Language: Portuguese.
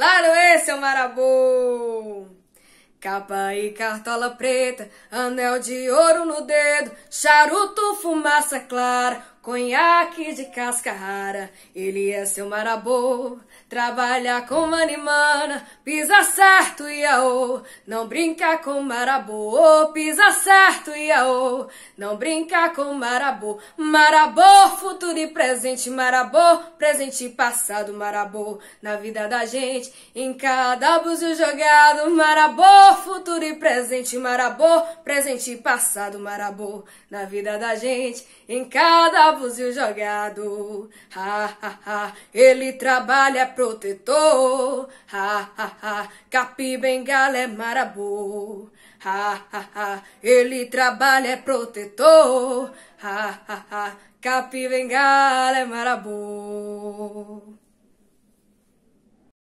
Claro, esse é o Marabu! Capa e cartola preta, anel de ouro no dedo, charuto, fumaça clara, conhaque de casca rara. Ele é seu marabô, trabalha com manimana, pisa certo e não brinca com marabô, pisa certo e não brinca com marabô. Marabô, futuro e presente, marabô, presente e passado, marabô, na vida da gente, em cada abuso jogado, marabô futuro e presente, Marabô, presente e passado, Marabô, na vida da gente, em cada buzio jogado. Ha, ha, ha, ele trabalha protetor. Ha, ha, ha, capi bengala é Marabô. Ha, ha, ha, ele trabalha é protetor. Ha, ha, ha, capi bengala é Marabô.